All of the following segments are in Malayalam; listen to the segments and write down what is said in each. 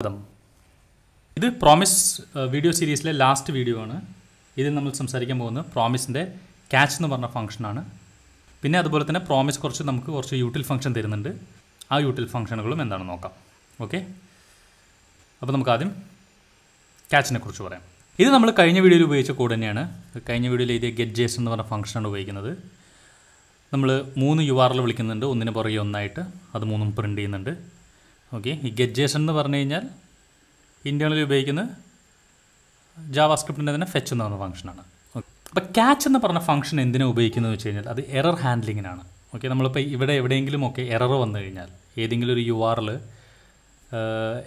സ്വാഗതം ഇത് പ്രോമിസ് വീഡിയോ സീരീസിലെ ലാസ്റ്റ് വീഡിയോ ആണ് ഇതിൽ നമ്മൾ സംസാരിക്കാൻ പോകുന്നത് പ്രോമിസിൻ്റെ ക്യാച്ച് എന്ന് പറഞ്ഞ ഫംഗ്ഷനാണ് പിന്നെ അതുപോലെ തന്നെ പ്രോമിസ് കുറച്ച് നമുക്ക് കുറച്ച് യൂട്ടിൽ ഫംഗ്ഷൻ തരുന്നുണ്ട് ആ യൂട്ടിൽ ഫംഗ്ഷനുകളും എന്താണെന്ന് നോക്കാം ഓക്കെ അപ്പോൾ നമുക്ക് ആദ്യം ക്യാച്ചിനെ കുറിച്ച് പറയാം ഇത് നമ്മൾ കഴിഞ്ഞ വീഡിയോയിൽ ഉപയോഗിച്ച കോഡ് തന്നെയാണ് കഴിഞ്ഞ വീഡിയോയിൽ ഇതേ ഗെറ്റ് ജേസ് എന്ന് പറഞ്ഞ ഫംഗ്ഷനാണ് ഉപയോഗിക്കുന്നത് നമ്മൾ മൂന്ന് യു ആറിൽ വിളിക്കുന്നുണ്ട് ഒന്നിന് പുറകെ ഒന്നായിട്ട് അത് മൂന്നും പ്രിൻറ്റ് ചെയ്യുന്നുണ്ട് ഓക്കെ ഈ ഗെറ്റ് എന്ന് പറഞ്ഞു കഴിഞ്ഞാൽ ഇന്ത്യകളിൽ ഉപയോഗിക്കുന്ന ജാവാ സ്ക്രിപ്റ്റിൻ്റെ തന്നെ ഫെച്ച് എന്ന് പറഞ്ഞ ഫംഗ്ഷനാണ് അപ്പോൾ ക്യാച്ച് എന്ന് പറഞ്ഞ ഫംഗ്ഷൻ എന്തിനാണ് ഉപയോഗിക്കുന്നത് വെച്ച് കഴിഞ്ഞാൽ അത് എറർ ഹാൻഡ്ലിങ്ങിനാണ് ഓക്കെ നമ്മളിപ്പോൾ ഇവിടെ എവിടെയെങ്കിലും ഒക്കെ എറർ വന്നു കഴിഞ്ഞാൽ ഏതെങ്കിലും ഒരു യു ആറിൽ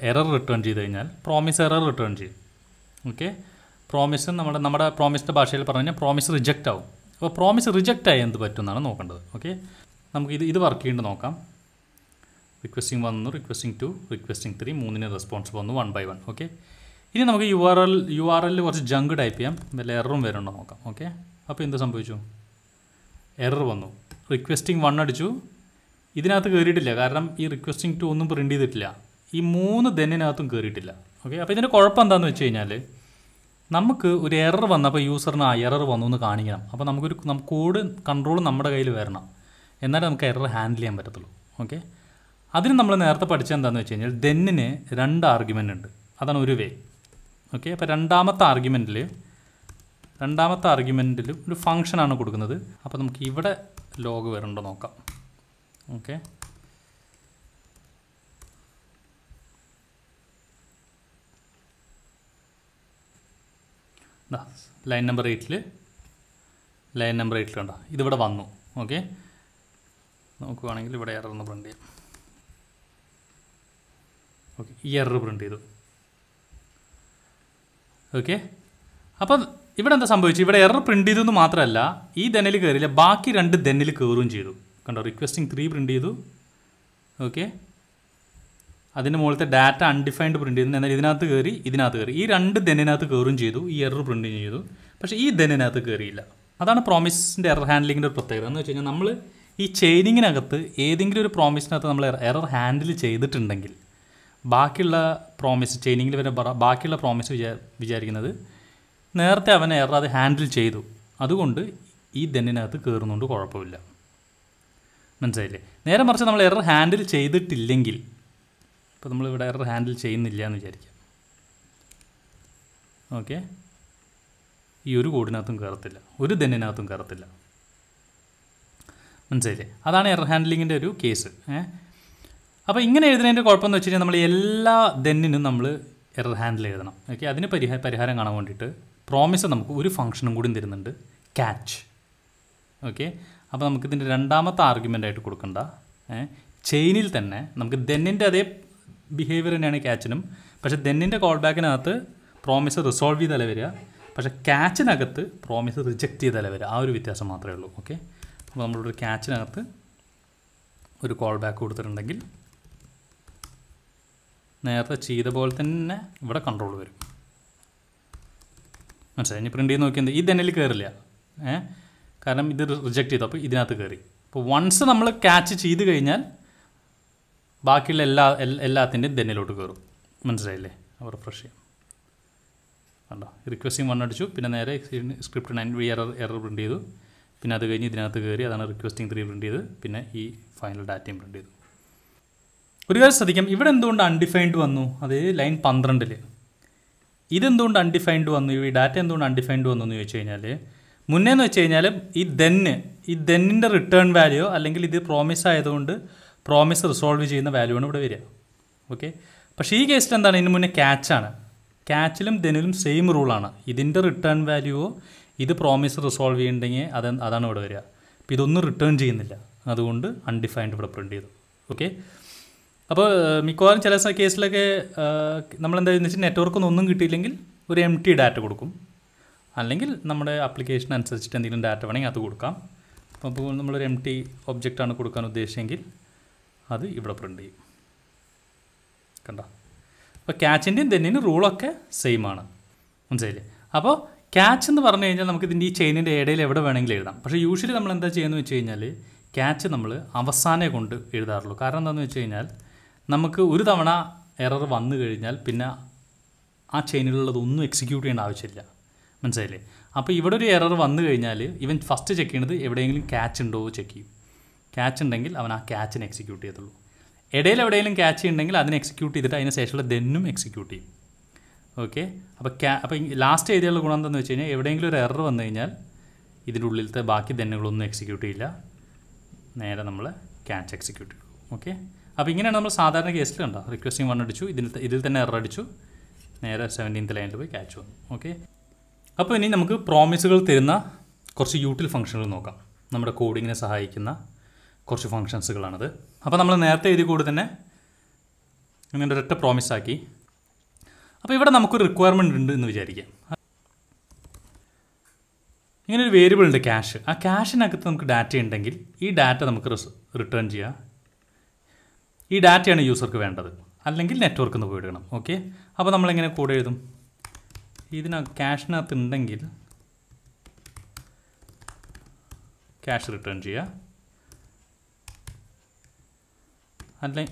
എറർ റിട്ടേൺ ചെയ്ത് കഴിഞ്ഞാൽ പ്രോമിസ് എറർ റിട്ടേൺ ചെയ്യും ഓക്കെ പ്രോമിസ് നമ്മുടെ നമ്മുടെ പ്രോമിസിൻ്റെ ഭാഷയിൽ പറഞ്ഞു കഴിഞ്ഞാൽ പ്രോമിസ് റിജക്റ്റ് ആവും അപ്പോൾ പ്രോമിസ് റിജക്റ്റ് ആയി എന്ത് പറ്റുമെന്നാണ് നോക്കേണ്ടത് ഓക്കെ നമുക്ക് ഇത് ഇത് വർക്ക് ചെയ്യേണ്ടത് നോക്കാം റിക്വസ്റ്റിംഗ് വന്നു റിക്വസ്റ്റിംഗ് ടു റിക്വസ്റ്റിംഗ് ത്രീ മൂന്നിന് റെസ്പോൺസ് വന്നു വൺ ബൈ വൺ ഓക്കെ ഇനി നമുക്ക് U R L U R എല്ലിൽ കുറച്ച് ജങ്ക് ടൈപ്പ് ചെയ്യാം വല്ല എററും വരുന്നുണ്ടോ നോക്കാം ഓക്കെ അപ്പോൾ എന്ത് സംഭവിച്ചു എറർ വന്നു റിക്വസ്റ്റിംഗ് വൺ അടിച്ചു ഇതിനകത്ത് കയറിയിട്ടില്ല കാരണം ഈ റിക്വസ്റ്റിംഗ് ടു ഒന്നും പ്രിൻറ്റ് ചെയ്തിട്ടില്ല ഈ മൂന്ന് ദെന്നിനകത്തും കയറിയിട്ടില്ല ഓക്കെ അപ്പോൾ ഇതിൻ്റെ കുഴപ്പം എന്താണെന്ന് വെച്ച് കഴിഞ്ഞാൽ നമുക്ക് ഒരു എറർ വന്നപ്പോൾ യൂസറിന് ആ എറർ വന്നു എന്ന് കാണിക്കണം അപ്പോൾ നമുക്കൊരു നമുക്ക് കോഡ് കൺട്രോൾ നമ്മുടെ കയ്യിൽ വരണം എന്നാലേ നമുക്ക് എറർ ഹാൻഡിൽ ചെയ്യാൻ പറ്റത്തുള്ളൂ ഓക്കെ അതിന് നമ്മൾ നേരത്തെ പഠിച്ചത് എന്താണെന്ന് വെച്ച് കഴിഞ്ഞാൽ ദെന്നിന് രണ്ട് ആർഗ്യുമെൻ്റ് ഉണ്ട് അതാണ് ഒരു വേ ഓക്കെ അപ്പോൾ രണ്ടാമത്തെ ആർഗ്യുമെൻറ്റിൽ രണ്ടാമത്തെ ആർഗ്യുമെൻറ്റിലും ഒരു ഫങ്ഷനാണ് കൊടുക്കുന്നത് അപ്പോൾ നമുക്ക് ഇവിടെ ലോഗ് വരുന്നുണ്ടോ നോക്കാം ഓക്കെ ലൈൻ നമ്പർ എയ്റ്റിൽ ലൈൻ നമ്പർ എയ്റ്റിൽ കണ്ടോ ഇതിവിടെ വന്നു ഓക്കെ നോക്കുവാണെങ്കിൽ ഇവിടെ ഇറന്ന് പ്രിൻ്റ് ചെയ്യാം ഓക്കെ ഈ എറർ പ്രിൻ്റ് ചെയ്തു ഓക്കെ അപ്പം ഇവിടെ എന്താ സംഭവിച്ചു ഇവിടെ എറർ പ്രിൻ്റ് ചെയ്തു എന്ന് മാത്രമല്ല ഈ ദനിൽ കയറിയില്ല ബാക്കി രണ്ട് ദനിൽ കയറുകയും ചെയ്തു കണ്ടോ റിക്വസ്റ്റിംഗ് ത്രീ പ്രിൻ്റ് ചെയ്തു ഓക്കെ അതിന് മുകളിലത്തെ ഡാറ്റ അൺഡിഫൈൻഡ് പ്രിൻ്റ് ചെയ്തു എന്നാൽ ഇതിനകത്ത് കയറി ഇതിനകത്ത് കയറി ഈ രണ്ട് ദനിനകത്ത് കയറുകയും ചെയ്തു ഈ എറർ പ്രിൻ്റ് ചെയ്തു പക്ഷേ ഈ ദനിനകത്ത് കയറിയില്ല അതാണ് പ്രോമിസിൻ്റെ എറർ ഹാൻഡിലിങ്ങിൻ്റെ ഒരു പ്രത്യേകത എന്ന് വെച്ച് കഴിഞ്ഞാൽ നമ്മൾ ഈ ചെയിനിങ്ങിനകത്ത് ഏതെങ്കിലും ഒരു പ്രോമിസിനകത്ത് നമ്മൾ എറർ ഹാൻഡിൽ ചെയ്തിട്ടുണ്ടെങ്കിൽ ബാക്കിയുള്ള പ്രോമിസ് ചെയിനിങ്ങിൽ പറ ബാക്കിയുള്ള പ്രോമിസ് വിചാ വിചാരിക്കുന്നത് നേരത്തെ അവൻ എറർ അത് ഹാൻഡിൽ ചെയ്തു അതുകൊണ്ട് ഈ ദെന്നിനകത്ത് കയറുന്നുകൊണ്ട് കുഴപ്പമില്ല മനസ്സിലായില്ലേ നേരെ മറിച്ച് നമ്മൾ എറർ ഹാൻഡിൽ ചെയ്തിട്ടില്ലെങ്കിൽ ഇപ്പോൾ നമ്മളിവിടെ എറർ ഹാൻഡിൽ ചെയ്യുന്നില്ല എന്ന് വിചാരിക്കാം ഓക്കെ ഈ ഒരു കോഡിനകത്തും കയറത്തില്ല ഒരു ദെന്നിനകത്തും കയറത്തില്ല മനസ്സിലായില്ലേ അതാണ് എറർ ഹാൻഡിലിങ്ങിൻ്റെ ഒരു കേസ് ഏഹ് അപ്പോൾ ഇങ്ങനെ എഴുതുന്നതിൻ്റെ കുഴപ്പമെന്ന് വെച്ച് കഴിഞ്ഞാൽ നമ്മൾ എല്ലാ ദെന്നിനും നമ്മൾ എറർ ഹാൻഡിൽ എഴുതണം ഓക്കെ അതിന് പരിഹാര പരിഹാരം കാണാൻ വേണ്ടിയിട്ട് പ്രോമിസ് നമുക്ക് ഒരു ഫംഗ്ഷനും കൂടി തരുന്നുണ്ട് ക്യാച്ച് ഓക്കെ അപ്പോൾ നമുക്കിതിൻ്റെ രണ്ടാമത്തെ ആർഗ്യുമെൻ്റ് ആയിട്ട് കൊടുക്കണ്ട ചെയിനിൽ തന്നെ നമുക്ക് ദെന്നിൻ്റെ അതേ ബിഹേവിയർ തന്നെയാണ് ക്യാച്ചിനും പക്ഷേ ദെന്നിൻ്റെ കോൾ ബാക്കിനകത്ത് പ്രോമിസ് റിസോൾവ് ചെയ്താലേ വരിക പക്ഷേ ക്യാച്ചിനകത്ത് പ്രോമിസ് റിജക്റ്റ് ചെയ്താലേ വരിക ആ ഒരു വ്യത്യാസം മാത്രമേ ഉള്ളൂ ഓക്കെ അപ്പോൾ നമ്മളൊരു ക്യാച്ചിനകത്ത് ഒരു കോൾ ബാക്ക് കൊടുത്തിട്ടുണ്ടെങ്കിൽ നേരത്തെ ചെയ്ത പോലെ തന്നെ ഇവിടെ കൺട്രോൾ വരും മനസ്സിലായി ഇനി പ്രിൻ്റ് ചെയ്ത് നോക്കിയത് ഈ തന്നെ കയറില്ല ഏ കാരണം ഇത് റിജക്റ്റ് ചെയ്തു അപ്പോൾ ഇതിനകത്ത് കയറി അപ്പോൾ വൺസ് നമ്മൾ ക്യാച്ച് ചെയ്ത് കഴിഞ്ഞാൽ ബാക്കിയുള്ള എല്ലാ എല്ലാത്തിൻ്റെയും ദന്നിലോട്ട് കയറും മനസ്സിലായില്ലേ അവർ റിഫ്രഷ് ചെയ്യാം കണ്ടോ റിക്വസ്റ്റിംഗ് വൺ അടിച്ചു പിന്നെ നേരെ script nine V error error print ചെയ്തു പിന്നെ അത് കഴിഞ്ഞ് ഇതിനകത്ത് കയറി അതാണ് റിക്വസ്റ്റിംഗ് ത്രീ പ്രിൻ്റ് ചെയ്ത് പിന്നെ ഈ ഫൈനൽ ഡാറ്റയും പ്രിൻ്റ് ചെയ്തു ഒരു കാര്യം ശ്രദ്ധിക്കാം ഇവിടെ എന്തുകൊണ്ട് അൺഡിഫൈൻഡ് വന്നു അത് ലൈൻ പന്ത്രണ്ടിൽ ഇതെന്തുകൊണ്ട് അൺഡിഫൈൻഡ് വന്നു ഈ ഡാറ്റ എന്തുകൊണ്ട് അൺഡിഫൈൻഡ് വന്നു എന്ന് ചോദിച്ചു കഴിഞ്ഞാൽ മുന്നേ എന്ന് വെച്ച് കഴിഞ്ഞാൽ ഈ ദെന്ന് ഈ ദെന്നിൻ്റെ റിട്ടേൺ വാല്യൂ അല്ലെങ്കിൽ ഇത് പ്രോമിസ് ആയതുകൊണ്ട് പ്രോമിസ് റിസോൾവ് ചെയ്യുന്ന വാല്യൂ ആണ് ഇവിടെ വരിക ഓക്കെ പക്ഷേ ഈ കേസിൽ എന്താണ് ഇതിന് മുന്നേ ക്യാച്ചാണ് ക്യാച്ചിലും ദെനിലും സെയിം റൂളാണ് ഇതിൻ്റെ റിട്ടേൺ വാല്യൂവോ ഇത് പ്രോമിസ് റിസോൾവ് ചെയ്യുന്നുണ്ടെങ്കിൽ അത് അതാണ് ഇവിടെ വരിക അപ്പോൾ ഇതൊന്നും റിട്ടേൺ ചെയ്യുന്നില്ല അതുകൊണ്ട് അൺഡിഫൈൻഡ് ഇവിടെ പ്രിൻറ്റ് ചെയ്തു ഓക്കെ അപ്പോൾ മിക്കവാറും ചില കേസിലൊക്കെ നമ്മളെന്താ വെച്ചാൽ നെറ്റ്വർക്കൊന്നും ഒന്നും കിട്ടിയില്ലെങ്കിൽ ഒരു എം ടി ഡാറ്റ കൊടുക്കും അല്ലെങ്കിൽ നമ്മുടെ ആപ്ലിക്കേഷൻ അനുസരിച്ചിട്ട് എന്തെങ്കിലും ഡാറ്റ വേണമെങ്കിൽ അത് കൊടുക്കാം അപ്പോൾ നമ്മളൊരു എം ടി ഒബ്ജക്റ്റാണ് കൊടുക്കാൻ ഉദ്ദേശിച്ചെങ്കിൽ അത് ഇവിടെ പ്രിൻ്റ് ചെയ്യും കണ്ടോ അപ്പോൾ ക്യാച്ചിൻ്റെയും തന്നെയും റൂളൊക്കെ സെയിം ആണ് മനസ്സിലായില്ലേ അപ്പോൾ ക്യാച്ച് എന്ന് പറഞ്ഞു കഴിഞ്ഞാൽ നമുക്ക് ഇതിൻ്റെ ഈ ചെയിനിൻ്റെ ഇടയിൽ എവിടെ വേണമെങ്കിലും എഴുതാം പക്ഷേ യൂഷ്വലി നമ്മൾ എന്താ ചെയ്യുന്നത് വെച്ച് കഴിഞ്ഞാൽ ക്യാച്ച് നമ്മൾ അവസാനം കൊണ്ട് എഴുതാറുള്ളൂ കാരണം എന്താണെന്ന് വെച്ച് കഴിഞ്ഞാൽ നമുക്ക് ഒരു തവണ എറർ വന്നു കഴിഞ്ഞാൽ പിന്നെ ആ ചെയിനിലുള്ളതൊന്നും എക്സിക്യൂട്ട് ചെയ്യേണ്ട ആവശ്യമില്ല മനസ്സിലായില്ലേ അപ്പോൾ ഇവിടെ ഒരു എറർ വന്നു കഴിഞ്ഞാൽ ഇവൻ ഫസ്റ്റ് ചെക്ക് ചെയ്യണത് എവിടെയെങ്കിലും ക്യാച്ച് ഉണ്ടോ എന്ന് ചെക്ക് ചെയ്യും ക്യാച്ച് ഉണ്ടെങ്കിൽ അവൻ ആ ക്യാച്ചിനെ എക്സിക്യൂട്ട് ചെയ്യത്തുള്ളൂ ഇടയിൽ എവിടെയെങ്കിലും ക്യാച്ച് ഉണ്ടെങ്കിൽ അതിനെ എക്സിക്യൂട്ട് ചെയ്തിട്ട് അതിന് ശേഷമുള്ള ദെന്നും എക്സിക്യൂട്ട് ചെയ്യും ഓക്കെ അപ്പോൾ ക്യാ അപ്പോൾ ലാസ്റ്റ് ഏരിയയുള്ള ഗുണം എന്താണെന്ന് വെച്ച് കഴിഞ്ഞാൽ എവിടെയെങ്കിലും ഒരു എറർ വന്നു കഴിഞ്ഞാൽ ഇതിൻ്റെ ഉള്ളിലത്തെ ബാക്കി ദെന്നുകളൊന്നും എക്സിക്യൂട്ട് ചെയ്യില്ല നേരെ നമ്മൾ ക്യാച്ച് എക്സിക്യൂട്ട് ചെയ്യും ഓക്കെ അപ്പോൾ ഇങ്ങനെയാണ് നമ്മൾ സാധാരണ കേസിൽ കണ്ടോ റിക്വസ്റ്റിംഗ് വൺ അടിച്ചു ഇതിൽ ഇതിൽ തന്നെ എറർ അടിച്ചു നേരെ സെവൻറ്റീൻത്ത് ലൈനിൽ പോയി ക്യാച്ച് വന്നു ഓക്കെ അപ്പോൾ ഇനി നമുക്ക് പ്രോമിസുകൾ തരുന്ന കുറച്ച് യൂട്ടിൽ ഫംഗ്ഷനുകൾ നോക്കാം നമ്മുടെ കോഡിങ്ങിനെ സഹായിക്കുന്ന കുറച്ച് ഫംഗ്ഷൻസുകളാണത് അപ്പോൾ നമ്മൾ നേരത്തെ എഴുതി കൂടി തന്നെ ഇങ്ങനെ ഒരൊറ്റ പ്രോമിസാക്കി അപ്പോൾ ഇവിടെ നമുക്കൊരു റിക്വയർമെൻ്റ് ഉണ്ട് എന്ന് വിചാരിക്കാം ഇങ്ങനെ ഒരു വേരിയബിൾ ഉണ്ട് ക്യാഷ് ആ ക്യാഷിനകത്ത് നമുക്ക് ഡാറ്റ ഉണ്ടെങ്കിൽ ഈ ഡാറ്റ നമുക്ക് റിട്ടേൺ ചെയ്യാം ഈ ഡാറ്റയാണ് യൂസർക്ക് വേണ്ടത് അല്ലെങ്കിൽ നെറ്റ്വർക്ക് നിന്ന് പോയിടണം ഓക്കെ അപ്പോൾ നമ്മളെങ്ങനെ കോഡ് എഴുതും ഇതിന ക്യാഷിനകത്ത് ഉണ്ടെങ്കിൽ ക്യാഷ് റിട്ടേൺ ചെയ്യുക അല്ലെ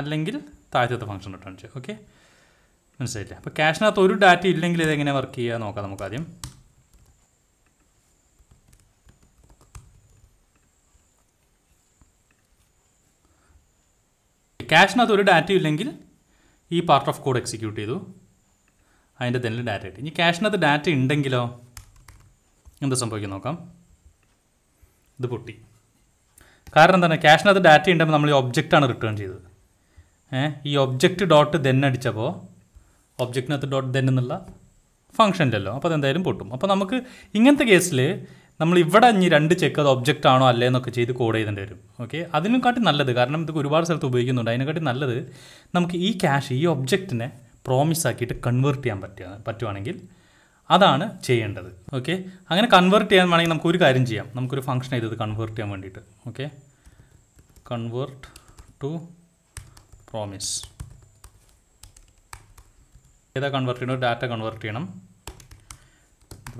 അല്ലെങ്കിൽ താഴത്തെ ഫംഗ്ഷൻ റിട്ടേൺ ചെയ്യുക ഓക്കെ മനസ്സിലായില്ലേ അപ്പോൾ ക്യാഷിനകത്ത് ഒരു ഡാറ്റ ഇല്ലെങ്കിൽ ഇതെങ്ങനെ വർക്ക് ചെയ്യുക നോക്കാം നമുക്കാദ്യം ക്യാഷിനകത്ത് ഒരു ഡാറ്റ ഇല്ലെങ്കിൽ ഈ പാർട്ട് ഓഫ് കോഡ് എക്സിക്യൂട്ട് ചെയ്തു അതിൻ്റെ തന്നെ ഡാറ്റ കിട്ടി ഇനി ക്യാഷിനകത്ത് ഡാറ്റ ഉണ്ടെങ്കിലോ എന്ത് സംഭവിക്കും നോക്കാം ഇത് പൊട്ടി കാരണം എന്താണ് ക്യാഷിനകത്ത് ഡാറ്റ ഉണ്ടെങ്കിൽ നമ്മൾ ഈ ഒബ്ജക്റ്റാണ് റിട്ടേൺ ചെയ്തത് ഈ ഒബ്ജക്റ്റ് ഡോട്ട് ദെൻ അടിച്ചപ്പോൾ ഒബ്ജക്റ്റിനകത്ത് ഡോട്ട് ദെൻ എന്നുള്ള ഫംഗ്ഷൻ ഇല്ലല്ലോ അപ്പോൾ അതെന്തായാലും പൊട്ടും അപ്പോൾ നമുക്ക് ഇങ്ങനത്തെ കേസിൽ നമ്മൾ ഇവിടെ ഇനി രണ്ട് ചെക്ക് അത് ഒബ്ജക്റ്റ് ആണോ അല്ലേ എന്നൊക്കെ ചെയ്ത് കോഡ് ചെയ്തേണ്ടി വരും ഓക്കെ അതിനെക്കാട്ടി നല്ലത് കാരണം ഇതൊക്കെ ഒരുപാട് സ്ഥലത്ത് ഉപയോഗിക്കുന്നുണ്ട് അതിനെക്കാട്ടി നല്ലത് നമുക്ക് ഈ ക്യാഷ് ഈ ഒബ്ജക്റ്റിനെ പ്രോമിസ് ആക്കിയിട്ട് കൺവേർട്ട് ചെയ്യാൻ പറ്റുക പറ്റുവാണെങ്കിൽ അതാണ് ചെയ്യേണ്ടത് ഓക്കെ അങ്ങനെ കൺവേർട്ട് ചെയ്യാൻ വേണമെങ്കിൽ നമുക്കൊരു കാര്യം ചെയ്യാം നമുക്കൊരു ഫംഗ്ഷൻ ചെയ്തത് കൺവേർട്ട് ചെയ്യാൻ വേണ്ടിയിട്ട് ഓക്കെ കൺവേർട്ട് ടു പ്രോമിസ് ഏതാ കൺവേർട്ട് ചെയ്യണം ഡാറ്റ കൺവേർട്ട് ചെയ്യണം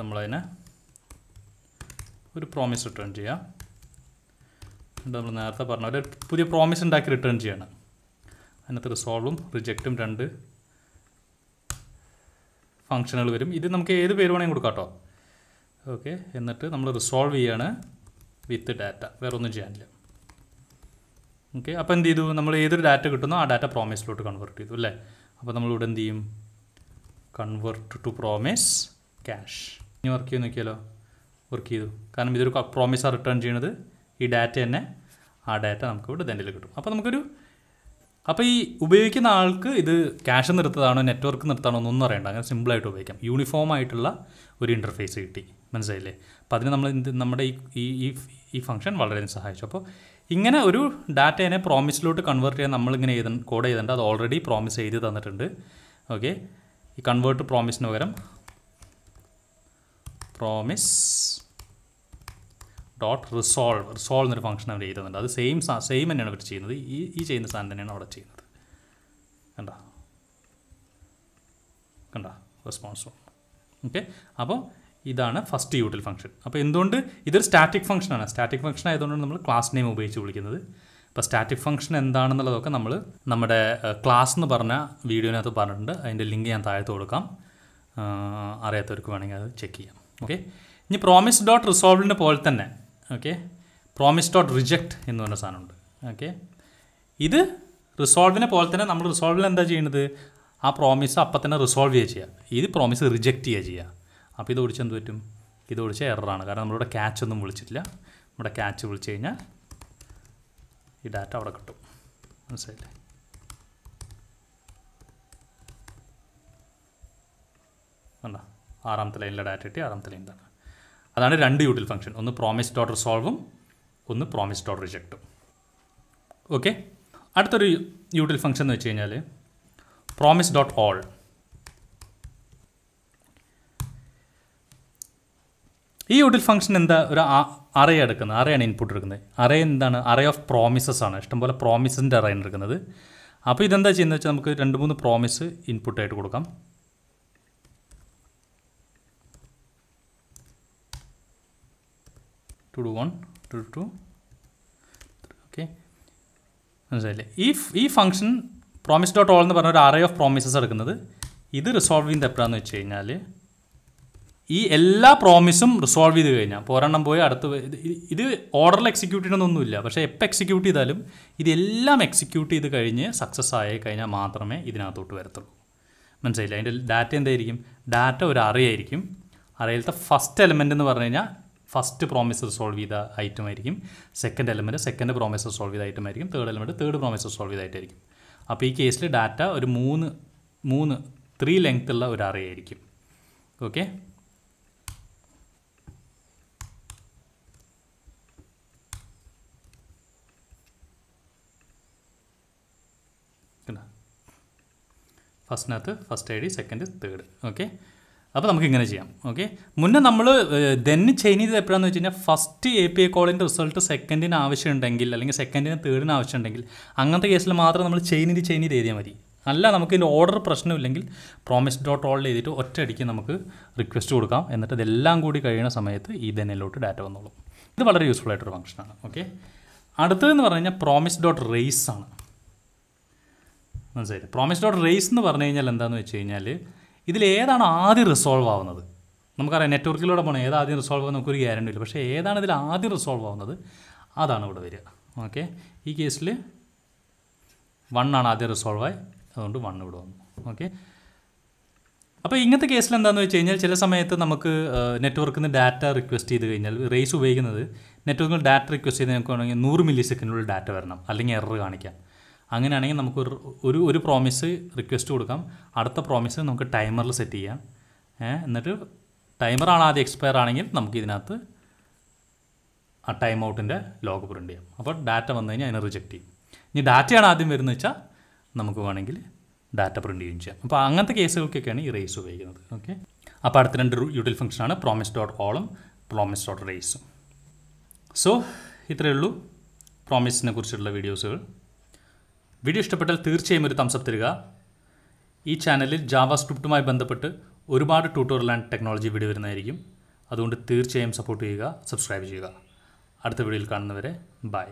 നമ്മളതിനെ ഒരു പ്രോമിസ് റിട്ടേൺ ചെയ്യാം നമ്മൾ നേരത്തെ പറഞ്ഞ പോലെ പുതിയ പ്രോമിസ് ഉണ്ടാക്കി റിട്ടേൺ ചെയ്യാണ് അതിനകത്ത് റിസോൾവും റിജക്റ്റും രണ്ട് ഫങ്ഷനുകൾ വരും ഇത് നമുക്ക് ഏത് പേര് വേണമെങ്കിൽ കൊടുക്കാം കേട്ടോ ഓക്കെ എന്നിട്ട് നമ്മൾ റിസോൾവ് ചെയ്യാണ് വിത്ത് ഡാറ്റ വേറെ ഒന്നും ചെയ്യാനില്ല ഓക്കെ അപ്പോൾ എന്ത് ചെയ്തു നമ്മൾ ഏതൊരു ഡാറ്റ കിട്ടുന്നോ ആ ഡാറ്റ പ്രോമിസിലോട്ട് കൺവേർട്ട് ചെയ്തു അല്ലേ അപ്പോൾ നമ്മളിവിടെ എന്ത് ചെയ്യും കൺവേർട്ട് ടു പ്രോമിസ് ക്യാഷ് ഇനി വർക്ക് ചെയ്ത് നോക്കിയാലോ വർക്ക് ചെയ്തു കാരണം ഇതൊരു പ്രോമിസാണ് റിട്ടേൺ ചെയ്യുന്നത് ഈ ഡാറ്റ തന്നെ ആ ഡാറ്റ നമുക്ക് ഇവിടെ ഡെൻറ്റിൽ കിട്ടും അപ്പോൾ നമുക്കൊരു അപ്പോൾ ഈ ഉപയോഗിക്കുന്ന ആൾക്ക് ഇത് ക്യാഷ് നിർത്തതാണോ നെറ്റ്വർക്ക് നിർത്താണോ എന്നൊന്നും അറിയണ്ട അങ്ങനെ സിമ്പിളായിട്ട് ഉപയോഗിക്കാം യൂണിഫോം ആയിട്ടുള്ള ഒരു ഇൻ്റർഫേസ് കിട്ടി മനസ്സിലായില്ലേ അപ്പോൾ അതിന് നമ്മൾ എന്ത് നമ്മുടെ ഈ ഈ ഈ ഫംഗ്ഷൻ വളരെ സഹായിച്ചു അപ്പോൾ ഇങ്ങനെ ഒരു ഡാറ്റേനെ പ്രോമിസിലോട്ട് കൺവേർട്ട് ചെയ്യാൻ നമ്മളിങ്ങനെ എഴുത കോഡ് ചെയ്തിട്ടുണ്ട് അത് ഓൾറെഡി പ്രോമിസ് ചെയ്ത് തന്നിട്ടുണ്ട് ഓക്കെ ഈ കൺവേർട്ട് പ്രോമിസിന് പകരം പ്രോമിസ് ഡോട്ട് റിസോൾവ് റിസോൾവ് എന്നൊരു ഫംഗ്ഷൻ അവർ എഴുതുന്നുണ്ട് അത് സെയിം സെയിം തന്നെയാണ് അവർ ചെയ്യുന്നത് ഈ ഈ ചെയ്യുന്ന സാധനം തന്നെയാണ് അവിടെ ചെയ്യുന്നത് കണ്ട കണ്ട റെസ്പോൺസ് ഓക്കെ അപ്പോൾ ഇതാണ് ഫസ്റ്റ് യൂട്ടിൽ ഫംഗ്ഷൻ അപ്പോൾ എന്തുകൊണ്ട് ഇതൊരു സ്റ്റാറ്റിക് ഫംഗ്ഷനാണ് സ്റ്റാറ്റിക് ഫംഗ്ഷൻ ആയതുകൊണ്ട് നമ്മൾ ക്ലാസ് നെയിം ഉപയോഗിച്ച് വിളിക്കുന്നത് അപ്പോൾ സ്റ്റാറ്റിക് ഫംഗ്ഷൻ എന്താണെന്നുള്ളതൊക്കെ നമ്മൾ നമ്മുടെ ക്ലാസ് എന്ന് പറഞ്ഞ വീഡിയോനകത്ത് പറഞ്ഞിട്ടുണ്ട് അതിൻ്റെ ലിങ്ക് ഞാൻ താഴത്ത് കൊടുക്കാം അറിയാത്തവർക്ക് വേണമെങ്കിൽ അത് ചെക്ക് ചെയ്യാം ഓക്കെ ഇനി പ്രോമിസ് ഡോട്ട് റിസോൾവിൻ്റെ പോലെ തന്നെ ഓക്കെ പ്രോമിസ് ഡോട്ട് റിജക്റ്റ് എന്ന് പറഞ്ഞ സാധനമുണ്ട് ഓക്കെ ഇത് റിസോൾവിനെ പോലെ തന്നെ നമ്മൾ റിസോൾവിൽ എന്താ ചെയ്യുന്നത് ആ പ്രോമിസ് അപ്പം തന്നെ റിസോൾവ് ചെയ്യുക ചെയ്യുക ഇത് പ്രോമിസ് റിജക്റ്റ് ചെയ്യുക ചെയ്യുക അപ്പോൾ ഇത് ഓടിച്ച് എന്ത് പറ്റും ഇത് ഓടിച്ച എററാണ് കാരണം നമ്മളിവിടെ ക്യാച്ച് ഒന്നും വിളിച്ചിട്ടില്ല നമ്മുടെ ക്യാച്ച് വിളിച്ചു കഴിഞ്ഞാൽ ഈ ഡാറ്റ അവിടെ കിട്ടും മനസ്സിലായില്ലേ കണ്ടോ ആറാമത്തെ ലൈനിലെ ഡാറ്റ കിട്ടി ആറാമത്തെ ലൈൻ തന്നെ അതാണ് രണ്ട് യൂട്ടിൽ ഫംഗ്ഷൻ ഒന്ന് പ്രോമിസ് ഡോട്ട് സോൾവും ഒന്ന് പ്രോമിസ് ഡോട്ട് റിജക്റ്റും ഓക്കെ അടുത്തൊരു യൂട്ടിൽ ഫംഗ്ഷൻ എന്ന് വെച്ച് കഴിഞ്ഞാൽ പ്രോമിസ് ഡോട്ട് ഓൾ ഈ യൂട്ടിൽ ഫംഗ്ഷൻ എന്താ ഒരു അറേ എടുക്കുന്നത് അറേയാണ് ഇൻപുട്ട് എടുക്കുന്നത് അറേ എന്താണ് അറേ ഓഫ് പ്രോമിസസ് ആണ് ഇഷ്ടംപോലെ പ്രോമിസിൻ്റെ ആണ് എടുക്കുന്നത് അപ്പോൾ ഇതെന്താ ചെയ്യുന്നത് വെച്ചാൽ നമുക്ക് രണ്ട് മൂന്ന് പ്രോമിസ് ഇൻപുട്ടായിട്ട് കൊടുക്കാം 2 to 1 2 to 2 okay മനസ്സിലായില്ലേ ഈ ഈ ഫംഗ്ഷൻ പ്രോമിസ് ഡോട്ട് ഓൾ എന്ന് പറഞ്ഞ ഒരു അറേ ഓഫ് പ്രോമിസസ് എടുക്കുന്നത് ഇത് റിസോൾവ് ചെയ്യുന്നത് എപ്പോഴാന്ന് വെച്ച് കഴിഞ്ഞാൽ ഈ എല്ലാ പ്രോമിസും റിസോൾവ് ചെയ്ത് കഴിഞ്ഞാൽ ഇപ്പോൾ പോയി അടുത്ത് ഇത് ഓർഡറിൽ എക്സിക്യൂട്ട് ചെയ്യണമെന്നൊന്നുമില്ല പക്ഷേ എപ്പോൾ എക്സിക്യൂട്ട് ചെയ്താലും ഇതെല്ലാം എക്സിക്യൂട്ട് ചെയ്ത് കഴിഞ്ഞ് സക്സസ് ആയി കഴിഞ്ഞാൽ മാത്രമേ ഇതിനകത്തോട്ട് വരത്തുള്ളൂ മനസ്സിലായില്ല അതിൻ്റെ ഡാറ്റ എന്തായിരിക്കും ഡാറ്റ ഒരു അറേ ആയിരിക്കും അറയിലത്തെ ഫസ്റ്റ് എലമെൻ്റ് എന്ന് പറഞ്ഞു കഴിഞ്ഞാൽ ഫസ്റ്റ് പ്രോമിസർ സോൾവ് ചെയ്ത ഐറ്റം ആയിരിക്കും second element second promise resolve ചെയ്ത ഐറ്റം ആയിരിക്കും third element third promise resolve ചെയ്തായിട്ടായിരിക്കും അപ്പോൾ ഈ കേസിൽ ഡാറ്റ ഒരു മൂന്ന് മൂന്ന് ത്രീ ലെങ്ത് ഉള്ള ഒരു അറേ ആയിരിക്കും ഓക്കെ ഫസ്റ്റിനകത്ത് first I D second third okay അപ്പോൾ നമുക്ക് ഇങ്ങനെ ചെയ്യാം ഓക്കെ മുന്നേ നമ്മൾ ദെന്ന് ചേഞ്ച് ചെയ്തത് എപ്പോഴാണെന്ന് വെച്ച് കഴിഞ്ഞാൽ ഫസ്റ്റ് എ പി എ കോളിൻ്റെ റിസൾട്ട് സെക്കൻഡിന് ആവശ്യമുണ്ടെങ്കിൽ അല്ലെങ്കിൽ സെക്കൻഡിന് തേർഡിന് ആവശ്യമുണ്ടെങ്കിൽ അങ്ങനത്തെ കേസിൽ മാത്രം നമ്മൾ ചെയിൻ ചെയ്ത് ചെയിൻ ചെയ്ത് എഴുതിയാൽ മതി അല്ല നമുക്ക് ഇതിൻ്റെ ഓർഡർ പ്രശ്നമില്ലെങ്കിൽ പ്രോമിസ് ഡോട്ട് ഓൾ ചെയ്തിട്ട് ഒറ്റയടിക്ക് നമുക്ക് റിക്വസ്റ്റ് കൊടുക്കാം എന്നിട്ട് ഇതെല്ലാം കൂടി കഴിയുന്ന സമയത്ത് ഈ ദെന്നിലോട്ട് ഡാറ്റ വന്നോളും ഇത് വളരെ യൂസ്ഫുൾ ആയിട്ടൊരു ഫംഗ്ഷനാണ് ഓക്കെ അടുത്തതെന്ന് പറഞ്ഞു കഴിഞ്ഞാൽ പ്രോമിസ് ഡോട്ട് റേസ് ആണ് മനസ്സിലായി പ്രോമിസ് ഡോട്ട് റേസ് എന്ന് പറഞ്ഞു കഴിഞ്ഞാൽ എന്താണെന്ന് വെച്ച് കഴിഞ്ഞാൽ ഇതിലേതാണ് ആദ്യം റിസോൾവ് ആവുന്നത് നമുക്കറിയാം നെറ്റ്വർക്കിലൂടെ പോകണം ഏത് ആദ്യം റിസോൾവ് ആവുന്ന നമുക്കൊരു ഗ്യാരണ്ടി ഇല്ല പക്ഷേ ഏതാണ് ഇതിൽ ആദ്യം റിസോൾവ് ആവുന്നത് അതാണ് ഇവിടെ വരിക ഓക്കെ ഈ കേസിൽ വൺ ആണ് ആദ്യം റിസോൾവ് ആയി അതുകൊണ്ട് വൺ ഇവിടെ വന്നു ഓക്കെ അപ്പോൾ ഇങ്ങനത്തെ കേസിൽ എന്താണെന്ന് വെച്ച് കഴിഞ്ഞാൽ ചില സമയത്ത് നമുക്ക് നെറ്റ്വർക്കിൽ നിന്ന് ഡാറ്റ റിക്വസ്റ്റ് ചെയ്ത് കഴിഞ്ഞാൽ റേസ് ഉപയോഗിക്കുന്നത് നെറ്റ്വർക്കിൽ ഡാറ്റ റിക്വസ്റ്റ് ചെയ്ത് നമുക്ക് വേണമെങ്കിൽ നൂറ് മില്ലി സെക്കൻഡിനുള്ളിൽ ഡാറ്റ വരണം അല്ലെങ്കിൽ എറർ കാണിക്കാം അങ്ങനെയാണെങ്കിൽ നമുക്ക് ഒരു ഒരു പ്രോമിസ് റിക്വസ്റ്റ് കൊടുക്കാം അടുത്ത പ്രോമിസ് നമുക്ക് ടൈമറിൽ സെറ്റ് ചെയ്യാം എന്നിട്ട് ടൈമറാണ് ആദ്യം എക്സ്പയർ ആണെങ്കിൽ നമുക്ക് ഇതിനകത്ത് ആ ടൈം ഔട്ടിൻ്റെ ലോഗ് പ്രിൻ്റ് ചെയ്യാം അപ്പോൾ ഡാറ്റ വന്നു കഴിഞ്ഞാൽ അതിനെ റിജക്റ്റ് ചെയ്യും ഇനി ഡാറ്റയാണ് ആദ്യം വരുന്നത് വെച്ചാൽ നമുക്ക് വേണമെങ്കിൽ ഡാറ്റ പ്രിൻ്റ് ചെയ്യുകയും ചെയ്യാം അപ്പോൾ അങ്ങനത്തെ കേസുകൾക്കൊക്കെയാണ് ഈ റേസ് ഉപയോഗിക്കുന്നത് ഓക്കെ അപ്പോൾ അടുത്ത രണ്ട് യൂട്ടിൽ ഫംഗ്ഷനാണ് പ്രോമിസ് ഡോട്ട് കോളും പ്രോമിസ് ഡോട്ട് റേസും സോ ഇത്രയേ ഉള്ളൂ പ്രോമിസിനെ കുറിച്ചുള്ള വീഡിയോസുകൾ വീഡിയോ ഇഷ്ടപ്പെട്ടാൽ തീർച്ചയായും ഒരു തംസപ്പ് തരിക ഈ ചാനലിൽ ജാവ സ്ക്രിപ്റ്റുമായി ബന്ധപ്പെട്ട് ഒരുപാട് ട്യൂട്ടോറിയൽ ആൻഡ് ടെക്നോളജി വീഡിയോ വരുന്നതായിരിക്കും അതുകൊണ്ട് തീർച്ചയായും സപ്പോർട്ട് ചെയ്യുക സബ്സ്ക്രൈബ് ചെയ്യുക അടുത്ത വീഡിയോയിൽ കാണുന്നവരെ ബൈ